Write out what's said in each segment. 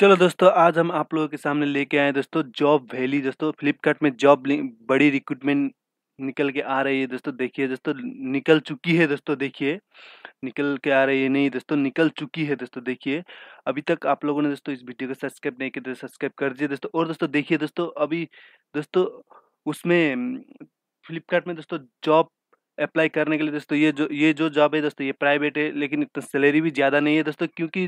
चलो दोस्तों आज हम आप लोगों के सामने लेके आए दोस्तों जॉब वैली दोस्तों फ्लिपकार्ट में जॉब बड़ी रिक्रूटमेंट निकल के आ रही है दोस्तों देखिए दोस्तों निकल चुकी है दोस्तों देखिए निकल के आ रही है नहीं दोस्तों निकल चुकी है दोस्तों देखिए अभी तक आप लोगों ने दोस्तों इस वीडियो को सब्सक्राइब नहीं किया तो सब्सक्राइब कर दीजिए दोस्तों और दोस्तों देखिए दोस्तों अभी दोस्तों उसमें फ्लिपकार्ट में दोस्तों जॉब अप्लाई करने के लिए दोस्तों ये जो ये जो जॉब है दोस्तों ये प्राइवेट है लेकिन इतना सैलरी भी ज़्यादा नहीं है दोस्तों क्योंकि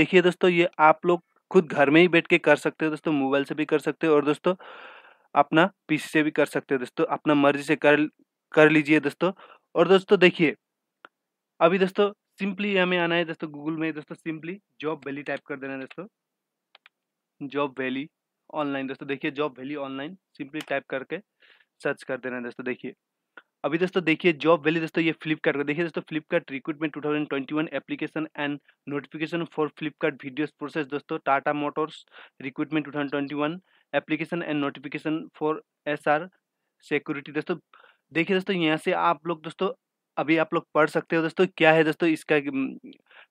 देखिए दोस्तों ये आप लोग खुद घर में ही बैठ के कर सकते हो दोस्तों मोबाइल से भी कर सकते हो और दोस्तों अपना पीसी से भी कर सकते हो दोस्तों अपना मर्जी से कर कर लीजिए दोस्तों और दोस्तों देखिए अभी दोस्तों सिंपली हमें आना है दोस्तों गूगल में दोस्तों सिंपली जॉब वैली टाइप कर देना है दोस्तों जॉब वैली ऑनलाइन दोस्तों देखिए job valley online simply type करके सर्च कर देना है दोस्तों देखिए अभी दोस्तों देखिए जॉब वैली दोस्तों ये फ्लिपकार्ट देखिए दोस्तों Flipkart recruitment 2021 application and notification for Flipkart videos process दोस्तों Tata Motors recruitment 2021 application and notification for SR security दोस्तों देखिए दोस्तों यहाँ से आप लोग दोस्तों अभी आप लोग पढ़ सकते हो दोस्तों क्या है दोस्तों इसका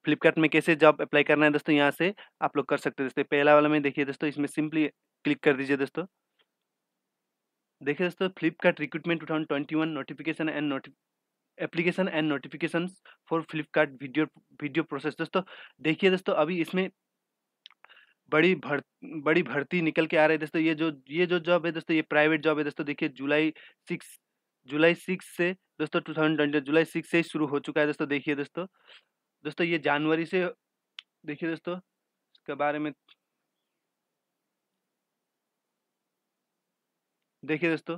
फ्लिपकार्ट में कैसे जॉब अप्लाई करना है दोस्तों यहाँ से आप लोग कर सकते हो दोस्तों पहला वाला में देखिए दोस्तों इसमें सिंपली क्लिक कर दीजिए दोस्तों देखिए दोस्तों Flipkart recruitment two thousand twenty one notification and नोटि application and notification for Flipkart video video process दोस्तों देखिए दोस्तों अभी इसमें बड़ी भर बड़ी भर्ती निकल के आ रही है दोस्तों ये जो ये जो जॉब है दोस्तों ये प्राइवेट जॉब है दोस्तों देखिए जुलाई सिक्स जुलाई सिक्स से दोस्तों टू थाउजेंड ट्वेंटी जुलाई सिक्स से शुरू हो चुका है दोस्तों देखिए दोस्तों दोस्तों ये जनवरी से देखिए दोस्तों इसके बारे में देखिए दोस्तों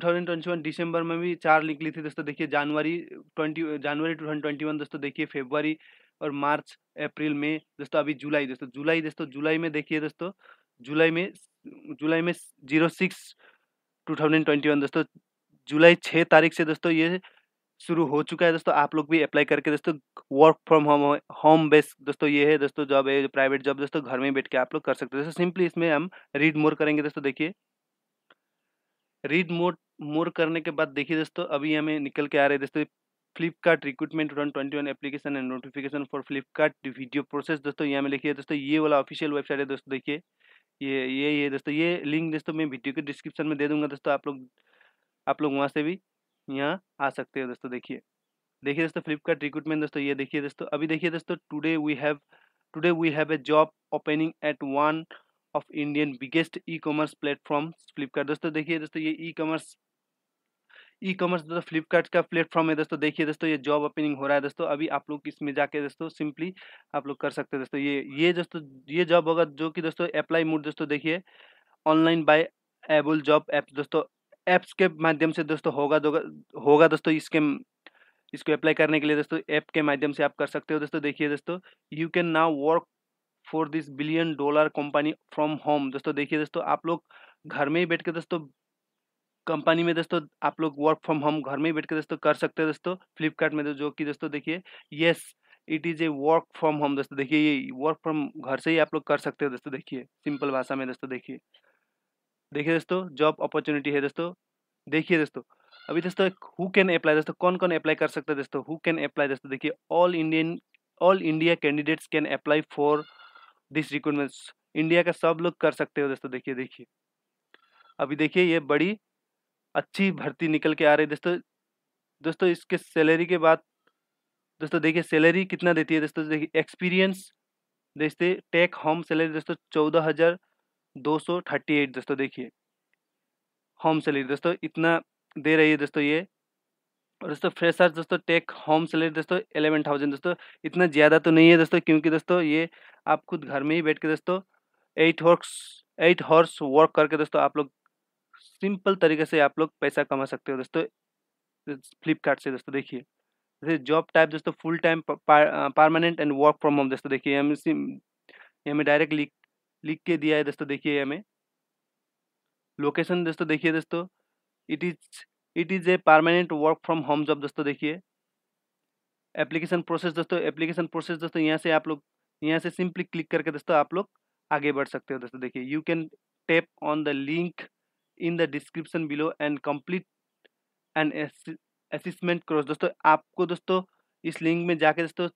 2021 दिसंबर में भी चार निकली थी दोस्तों देखिए जनवरी 20 जनवरी 2021 दोस्तों देखिए फेबरी और मार्च अप्रैल में दोस्तों अभी जुलाई दोस्तों जुलाई दोस्तों जुलाई में देखिए दोस्तों जुलाई में जुलाई में zero six two thousand twenty one दोस्तों जुलाई छः तारीख से दोस्तों ये शुरू हो चुका है दोस्तों आप लोग भी अप्लाई करके दोस्तों work from home home base दोस्तों ये है दोस्तों जॉब है प्राइवेट जॉब दोस्तों घर में बैठ के आप लोग कर सकते हैं दोस्तों सिंपली इसमें हम रीड मोर करेंगे दोस्तों देखिए रीड मोड मोर करने के बाद देखिए दोस्तों अभी हमें निकल के आ रहे दोस्तों Flipkart recruitment run twenty one application and notification for Flipkart video process दोस्तों यहाँ में लिखिए दोस्तों ये वाला ऑफिशियल वेबसाइट है दोस्तों देखिए ये ये ये दोस्तों ये लिंक दोस्तों मैं वीडियो के डिस्क्रिप्शन में दे दूंगा दोस्तों आप लोग आप लोग वहाँ से भी यहाँ आ सकते हो दोस्तों देखिए देखिए दोस्तों फ्लिपकार्ट रिक्रूटमेंट दोस्तों ये देखिए दोस्तों अभी देखिए दोस्तों today we have today we have a job opening at one of Indian biggest e commerce platform Flipkart दोस्तों देखिए दोस्तों ये ई कॉमर्स ई कॉमर्स दोस्तों फ्लिपकार्ट का प्लेटफॉर्म है दोस्तों देखिए दोस्तों ये जॉब ओपनिंग हो रहा है दोस्तों अभी आप लोग इसमें जाके दोस्तों सिंपली आप लोग कर सकते हैं दोस्तों ये ये दोस्तों ये जॉब होगा जो कि दोस्तों अप्लाई मूड दोस्तों देखिए online by able job apps दोस्तों ऐप्स के माध्यम से दोस्तों होगा होगा दोस्तों इसके इसको अप्लाई करने के लिए दोस्तों ऐप के माध्यम से आप कर सकते हो दोस्तों देखिए दोस्तों you can now work for this billion dollar company from home दोस्तों देखिए दोस्तों आप लोग घर में ही बैठ के दोस्तों कंपनी में दोस्तों आप लोग वर्क फ्रॉम होम घर में ही बैठ के दोस्तों कर सकते हैं दोस्तों फ्लिपकार्ट में जो कि दोस्तों देखिए yes it is a work from home दोस्तों देखिए ये वर्क फ्रॉम घर से ही आप लोग कर सकते हो दोस्तों देखिए सिंपल भाषा में दोस्तों देखिए देखिए दोस्तों जॉब अपॉर्चुनिटी है दोस्तों देखिए दोस्तों अभी दोस्तों हु कैन अप्लाई दोस्तों कौन कौन अप्लाई कर सकते हैं दोस्तों हु कैन अप्लाई दोस्तों देखिए all Indian all India candidates can apply for this recruitment India का सब लोग कर सकते हो दोस्तों देखिए देखिए अभी देखिए ये बड़ी अच्छी भर्ती निकल के आ रही है दोस्तों दोस्तों इसके सैलरी के बाद दोस्तों देखिए सैलरी कितना देती है दोस्तों देखिए एक्सपीरियंस देखते टेक होम सैलरी दोस्तों चौदह हज़ार दो सौ थर्टी एट दोस्तों देखिए होम सैलरी दोस्तों इतना दे रही है दोस्तों ये और दोस्तों फ्रेशर दोस्तों टेक होम सैलरी दोस्तों एलेवन थाउजेंड दोस्तों इतना ज़्यादा तो नहीं है दोस्तों क्योंकि दोस्तों ये आप खुद घर में ही बैठ के दोस्तों eight hours eight hours work करके दोस्तों आप लोग सिंपल तरीके से आप लोग पैसा कमा सकते हो दोस्तों फ्लिपकार्ट से दोस्तों देखिए जैसे जॉब टाइप दोस्तों full time permanent and work from home दोस्तों देखिए हमें हमें डायरेक्ट लिख लिख के दिया है दोस्तों देखिए हमें लोकेशन दोस्तों देखिए दोस्तों it is it is a permanent work from home job दोस्तों देखिए एप्लीकेशन प्रोसेस दोस्तों एप्लीकेशन प्रोसेस दोस्तों यहाँ से आप लोग यहाँ से सिंपली क्लिक करके दोस्तों आप लोग आगे बढ़ सकते हो दोस्तों देखिए you can tap on the link in the description below and complete and assessment cross दोस्तों आपको दोस्तों इस लिंक में जाके दोस्तों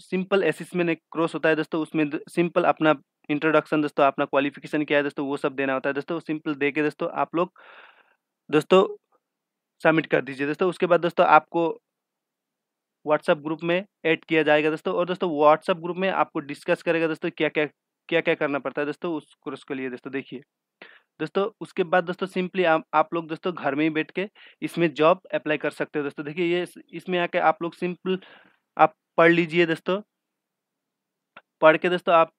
सिंपल असिसमेंट एक क्रॉस होता है दोस्तों उसमें सिंपल अपना इंट्रोडक्शन दोस्तों अपना क्वालिफिकेशन क्या है दोस्तों वो सब देना होता है दोस्तों सिंपल दे के दोस्तों आप लोग दोस्तों सबमिट कर दीजिए दोस्तों उसके बाद दोस्तों आपको व्हाट्सअप ग्रुप में ऐड किया जाएगा दोस्तों और दोस्तों व्हाट्सअप ग्रुप में आपको डिस्कस करेगा दोस्तों क्या क्या क्या क्या करना पड़ता है दोस्तों उस कोर्स के लिए दोस्तों देखिए दोस्तों उसके बाद दोस्तों सिंपली आप आप लोग दोस्तों घर में ही बैठ के इसमें जॉब अप्लाई कर सकते हो दोस्तों देखिए ये इसमें आके आप लोग सिंपल आप पढ़ लीजिए दोस्तों पढ़ के दोस्तों आप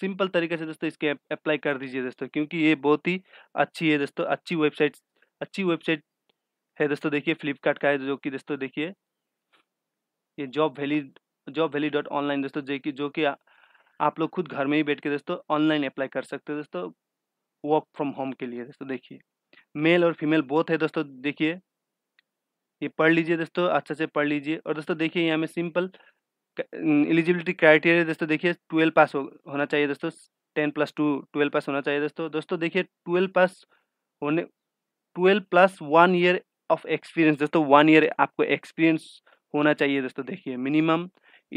सिंपल तरीके से दोस्तों इसके अप्लाई कर दीजिए दोस्तों क्योंकि ये बहुत ही अच्छी है दोस्तों अच्छी वेबसाइट अच्छी वेबसाइट है दोस्तों देखिए फ्लिपकार्ट का है जो कि दोस्तों देखिए ये job valley job valley dot online दोस्तों जो कि जो कि आप लोग खुद घर में ही बैठ के दोस्तों ऑनलाइन अप्लाई कर सकते हो दोस्तों वर्क फ्रॉम होम के लिए दोस्तों देखिए मेल और फीमेल बोथ है दोस्तों देखिए ये पढ़ लीजिए दोस्तों अच्छे से पढ़ लीजिए और दोस्तों देखिए यहाँ में सिंपल एलिजिबिलिटी क्राइटेरिया दोस्तों देखिए ट्वेल्व पास हो, होना चाहिए दोस्तों ten plus two twelve pass होना चाहिए दोस्तों दोस्तों देखिए ट्वेल्व पास होने twelve plus one year of experience दोस्तों वन ईयर आपको एक्सपीरियंस होना चाहिए दोस्तों देखिए मिनिमम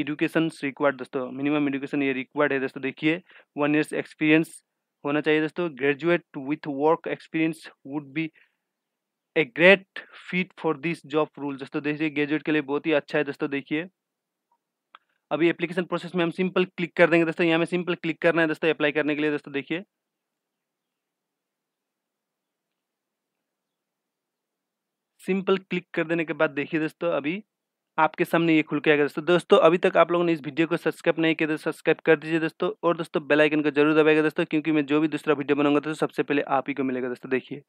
एडुकेशन रिक्वायर्ड दोस्तों मिनिमम एडुकेशन ये रिक्वायर्ड है दोस्तों देखिए वन ईयर एक्सपीरियंस होना चाहिए दोस्तों graduate with work experience would be a great fit for this job role दोस्तों देखिए ग्रेजुएट के लिए बहुत ही अच्छा है दोस्तों देखिए अभी एप्लीकेशन प्रोसेस में हम सिंपल क्लिक कर देंगे दोस्तों यहाँ में सिंपल क्लिक करना है दोस्तों अप्लाई करने के लिए दोस्तों देखिए सिंपल क्लिक कर देने के बाद देखिए दोस्तों अभी आपके सामने ये खुल के आएगा दोस्तों दोस्तों अभी तक आप लोगों ने इस वीडियो को सब्सक्राइब नहीं किया तो सब्सक्राइब कर दीजिए दोस्तों और दोस्तों बेल आइकन को जरूर दबाएगा दोस्तों क्योंकि मैं जो भी दूसरा वीडियो बनाऊंगा तो सबसे पहले आप ही को मिलेगा दोस्तों देखिए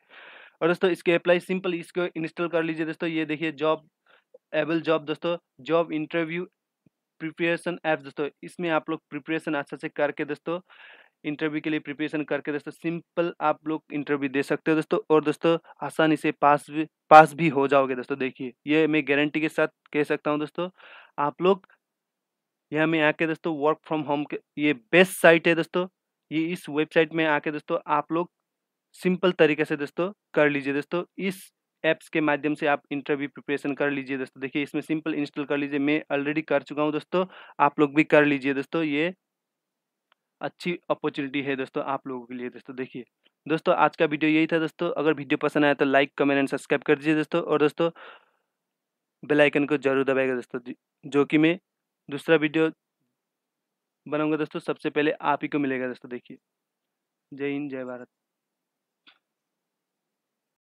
और दोस्तों इसके अप्लाई सिंपल इसको इंस्टॉल कर लीजिए दोस्तों ये देखिए जॉब एबल जॉब दोस्तों जॉब इंटरव्यू प्रिपरेशन ऐप दोस्तों इसमें आप लोग प्रिपरेशन अच्छा से करके दोस्तों इंटरव्यू के लिए प्रिपरेशन करके दोस्तों सिंपल आप लोग इंटरव्यू दे सकते हो दोस्तों और दोस्तों आसानी से पास भी पास भी हो जाओगे दोस्तों देखिए ये मैं गारंटी के साथ कह सकता हूँ दोस्तों आप लोग यह में आके दोस्तों वर्क फ्रॉम होम के ये बेस्ट साइट है दोस्तों ये इस वेबसाइट में आके दोस्तों आप लोग सिंपल तरीके से दोस्तों कर लीजिए दोस्तों इस एप्स के माध्यम से आप इंटरव्यू प्रिपरेशन कर लीजिए दोस्तों देखिए इसमें सिंपल इंस्टॉल कर लीजिए मैं ऑलरेडी कर चुका हूँ दोस्तों आप लोग भी कर लीजिए दोस्तों ये अच्छी अपॉर्चुनिटी है दोस्तों आप लोगों के लिए दोस्तों देखिए दोस्तों आज का वीडियो यही था दोस्तों अगर वीडियो पसंद आया तो लाइक कमेंट एंड सब्सक्राइब कर दीजिए दोस्तों और दोस्तों बेल आइकन को जरूर दबाएगा दोस्तों जो कि मैं दूसरा वीडियो बनाऊंगा दोस्तों सबसे पहले आप ही को मिलेगा दोस्तों देखिए जय हिंद जय भारत